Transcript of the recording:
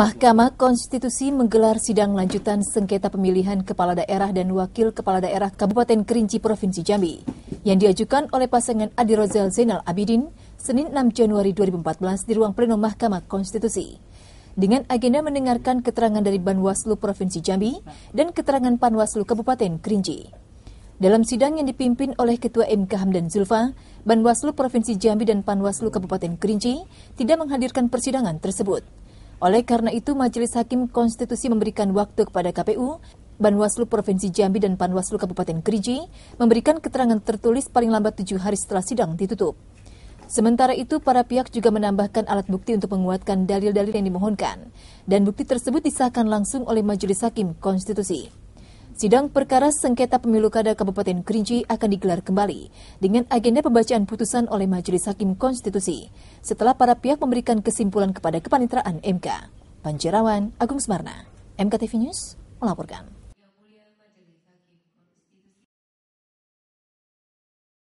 Mahkamah Konstitusi menggelar sidang lanjutan sengketa pemilihan kepala daerah dan wakil kepala daerah Kabupaten Kerinci Provinsi Jambi yang diajukan oleh pasangan Adi Rozel Zainal Abidin Senin 6 Januari 2014 di ruang pleno Mahkamah Konstitusi. Dengan agenda mendengarkan keterangan dari Banwaslu Provinsi Jambi dan keterangan Panwaslu Kabupaten Kerinci. Dalam sidang yang dipimpin oleh Ketua MK Hamdan Zulfa, Banwaslu Provinsi Jambi dan Panwaslu Kabupaten Kerinci tidak menghadirkan persidangan tersebut. Oleh karena itu, Majelis Hakim Konstitusi memberikan waktu kepada KPU Banwaslu Provinsi Jambi dan Banwaslu Kabupaten Kerinci memberikan keterangan tertulis paling lambat tujuh hari setelah sidang ditutup. Sementara itu, para pihak juga menambahkan alat bukti untuk menguatkan dalil-dalil yang dimohonkan, dan bukti tersebut disahkan langsung oleh Majelis Hakim Konstitusi. Sidang perkara sengketa pemilu kada Kabupaten Kerinci akan digelar kembali dengan agenda pembacaan putusan oleh Majelis Hakim Konstitusi setelah para pihak memberikan kesimpulan kepada kepaniteraan MK. Panjerawan, Agung Semarna, MKTV News melaporkan.